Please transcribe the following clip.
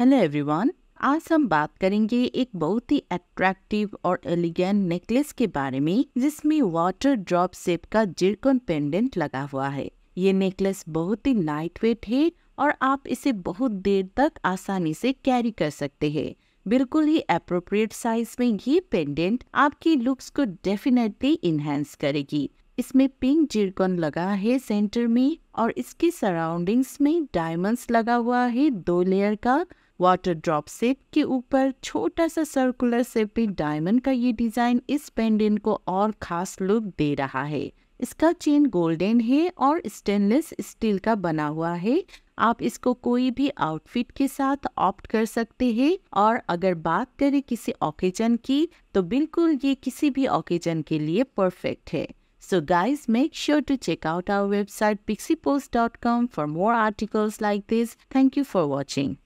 hello everyone आज हम बात करेंगे एक बहुत ही अट्रैक्टिव और एलिगेंट नेकलेस के बारे में जिसमें वाटर ड्रॉप शेप का जिरकन पेंडेंट लगा हुआ है ये नेकलेस बहुत ही लाइट वेट है और आप इसे बहुत देर तक आसानी से कैरी कर सकते हैं बिल्कुल ही अप्रोप्रिएट साइज में ये पेंडेंट आपकी लुक्स को डेफिनेटली इन्हेंस करेगी इसमें पिंक जिरकोन लगा है सेंटर में और इसके सराउंडिंग्स में डायमंड्स लगा हुआ है दो लेयर का वाटर ड्रॉप सेप के ऊपर छोटा सा सर्कुलर सेप में डायमंड का ये डिज़ाइन इस पेंडेंट को और खास लुक दे रहा है इसका चेन गोल्डन है और स्टेनलेस स्टील का बना हुआ है आप इसको कोई भी आउटफिट के साथ ऑप्ट कर सकते हैं और अगर बात करें किसी ऑकेजन की तो बिल्कुल ये किसी भी ऑकेजन के लिए परफेक्ट है make sure to sure to check out our dot com for more articles like this thank you for watching